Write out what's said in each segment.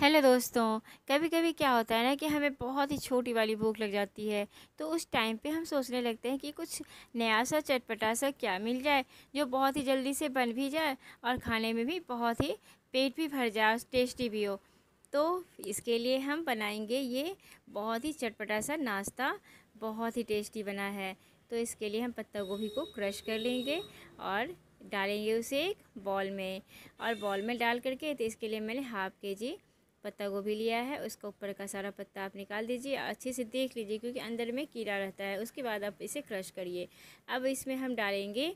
hello दोस्तों कभी कभी क्या होता है ना कि हमें बहुत ही छोटी वाली भूख लग जाती है तो उस टाइम पे हम सोचने लगते हैं कि कुछ नया सा चटपटा सा क्या मिल जाए जो बहुत ही जल्दी से बन भी जाए और खाने में भी बहुत ही पेट भी भर जाए टेस्टी भी हो तो इसके लिए हम बनाएंगे ये बहुत ही चटपटा सा नाश्ता बहुत ही टेस्टी बना है तो इसके लिए हम पत्ता गोभी को क्रश कर लेंगे और डालेंगे उसे एक बॉल में और बॉल में डाल करके तो इसके लिए मैंने हाफ़ के जी पत्ता गोभी लिया है उसका ऊपर का सारा पत्ता आप निकाल दीजिए अच्छे से देख लीजिए क्योंकि अंदर में कीड़ा रहता है उसके बाद आप इसे क्रश करिए अब इसमें हम डालेंगे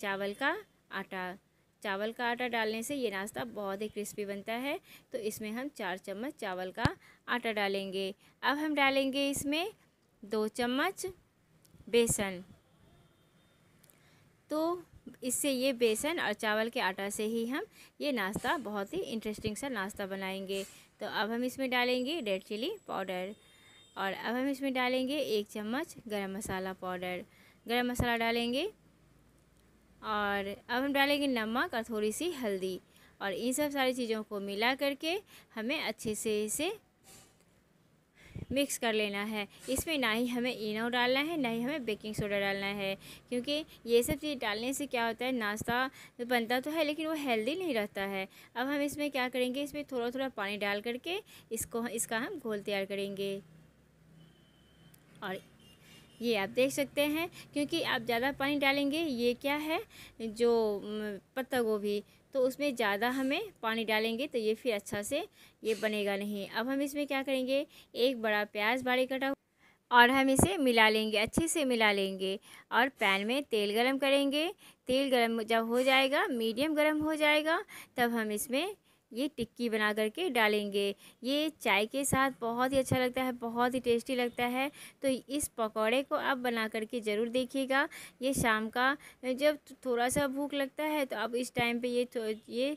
चावल का आटा चावल का आटा डालने से ये नाश्ता बहुत ही क्रिस्पी बनता है तो इसमें हम चार चम्मच चावल का आटा डालेंगे अब हम डालेंगे इसमें दो चम्मच बेसन तो इससे ये बेसन और चावल के आटा से ही हम ये नाश्ता बहुत ही इंटरेस्टिंग सा नाश्ता बनाएंगे तो अब हम इसमें डालेंगे रेड चिली पाउडर और अब हम इसमें डालेंगे एक चम्मच गरम मसाला पाउडर गरम मसाला डालेंगे और अब हम डालेंगे नमक और थोड़ी सी हल्दी और इन सब सारी चीज़ों को मिला करके हमें अच्छे से इसे मिक्स कर लेना है इसमें ना ही हमें इनो डालना है ना ही हमें बेकिंग सोडा डालना है क्योंकि ये सब चीज़ डालने से क्या होता है नाश्ता बनता तो है लेकिन वो हेल्दी नहीं रहता है अब हम इसमें क्या करेंगे इसमें थोड़ा थोड़ा पानी डाल करके इसको इसका हम घोल तैयार करेंगे और ये आप देख सकते हैं क्योंकि आप ज़्यादा पानी डालेंगे ये क्या है जो पत्ता गोभी तो उसमें ज़्यादा हमें पानी डालेंगे तो ये फिर अच्छा से ये बनेगा नहीं अब हम इसमें क्या करेंगे एक बड़ा प्याज बारीक कटा और हम इसे मिला लेंगे अच्छे से मिला लेंगे और पैन में तेल गरम करेंगे तेल गरम जब हो जाएगा मीडियम गरम हो जाएगा तब हम इसमें ये टिक्की बना करके डालेंगे ये चाय के साथ बहुत ही अच्छा लगता है बहुत ही टेस्टी लगता है तो इस पकौड़े को आप बना करके ज़रूर देखिएगा ये शाम का जब तो थोड़ा सा भूख लगता है तो आप इस टाइम पे ये तो, ये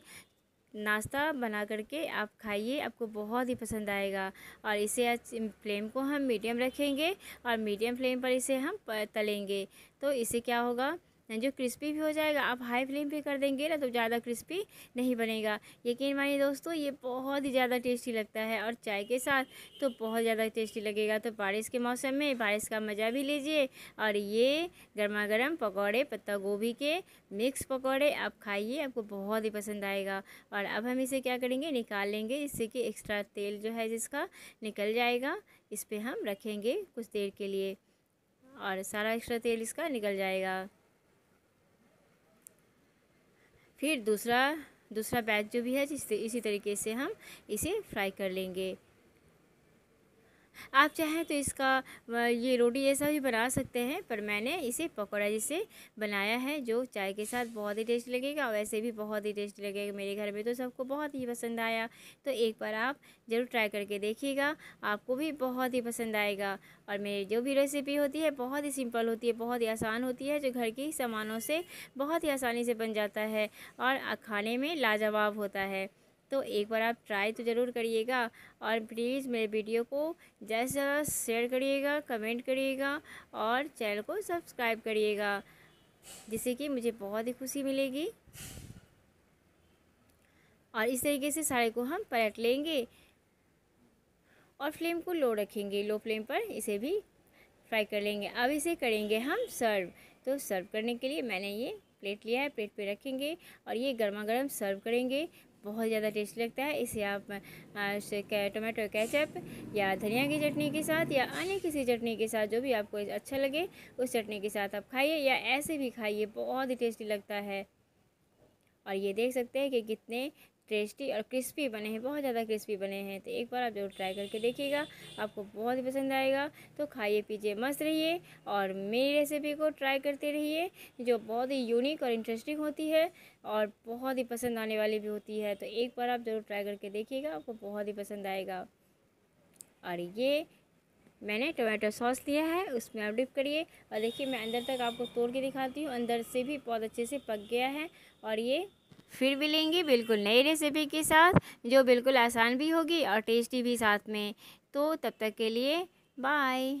नाश्ता बना करके आप खाइए आपको बहुत ही पसंद आएगा और इसे फ्लेम को हम मीडियम रखेंगे और मीडियम फ्लेम पर इसे हम तलेंगे तो इसे क्या होगा नहीं जो क्रिस्पी भी हो जाएगा आप हाई फ्लेम पे कर देंगे ना तो ज़्यादा क्रिस्पी नहीं बनेगा यकीन मानिए दोस्तों ये बहुत ही ज़्यादा टेस्टी लगता है और चाय के साथ तो बहुत ज़्यादा टेस्टी लगेगा तो बारिश के मौसम में बारिश का मज़ा भी लीजिए और ये गर्मा गर्म पकौड़े पत्ता गोभी के मिक्स पकौड़े आप खाइए आपको बहुत ही पसंद आएगा और अब हम इसे क्या करेंगे निकाल लेंगे जिससे कि एक्स्ट्रा तेल जो है जिसका निकल जाएगा इस पर हम रखेंगे कुछ देर के लिए और सारा एक्स्ट्रा तेल इसका निकल जाएगा फिर दूसरा दूसरा बैच जो भी है जिस इसी तरीके से हम इसे फ्राई कर लेंगे आप चाहें तो इसका ये रोटी जैसा भी बना सकते हैं पर मैंने इसे पकौड़ा जैसे बनाया है जो चाय के साथ बहुत ही टेस्ट लगेगा वैसे भी बहुत ही टेस्ट लगेगा मेरे घर में तो सबको बहुत ही पसंद आया तो एक बार आप ज़रूर ट्राई करके देखिएगा आपको भी बहुत ही पसंद आएगा और मेरी जो भी रेसिपी होती है बहुत ही सिंपल होती है बहुत ही आसान होती है जो घर के सामानों से बहुत ही आसानी से बन जाता है और खाने में लाजवाब होता है तो एक बार आप ट्राई तो ज़रूर करिएगा और प्लीज़ मेरे वीडियो को ज़्यादा से ज़्यादा शेयर करिएगा कमेंट करिएगा और चैनल को सब्सक्राइब करिएगा जिससे कि मुझे बहुत ही खुशी मिलेगी और इस तरीके से साड़े को हम पलट लेंगे और फ्लेम को लो रखेंगे लो फ्लेम पर इसे भी फ्राई कर लेंगे अब इसे करेंगे हम सर्व तो सर्व करने के लिए मैंने ये प्लेट लिया है प्लेट पे रखेंगे और ये गर्मा गर्म सर्व करेंगे बहुत ज़्यादा टेस्टी लगता है इसे आप टोमेटो केचप या धनिया की चटनी के साथ या अन्य किसी चटनी के साथ जो भी आपको अच्छा लगे उस चटनी के साथ आप खाइए या ऐसे भी खाइए बहुत ही टेस्टी लगता है और ये देख सकते हैं कि कितने टेस्टी और क्रिस्पी बने हैं बहुत ज़्यादा क्रिस्पी बने हैं तो एक बार आप ज़रूर ट्राई करके देखिएगा आपको बहुत ही पसंद आएगा तो खाइए पीजिए मस्त रहिए और मेरी रेसिपी को ट्राई करते रहिए जो बहुत ही यूनिक और इंटरेस्टिंग होती है और बहुत ही पसंद आने वाली भी होती है तो एक बार आप ज़रूर ट्राई करके देखिएगा आपको बहुत ही पसंद आएगा और ये मैंने टोमेटो सॉस लिया है उसमें आप डिप करिए और देखिए मैं अंदर तक आपको तोड़ के दिखाती हूँ अंदर से भी बहुत अच्छे से पक गया है और ये फिर मिलेंगे बिल्कुल नई रेसिपी के साथ जो बिल्कुल आसान भी होगी और टेस्टी भी साथ में तो तब तक के लिए बाय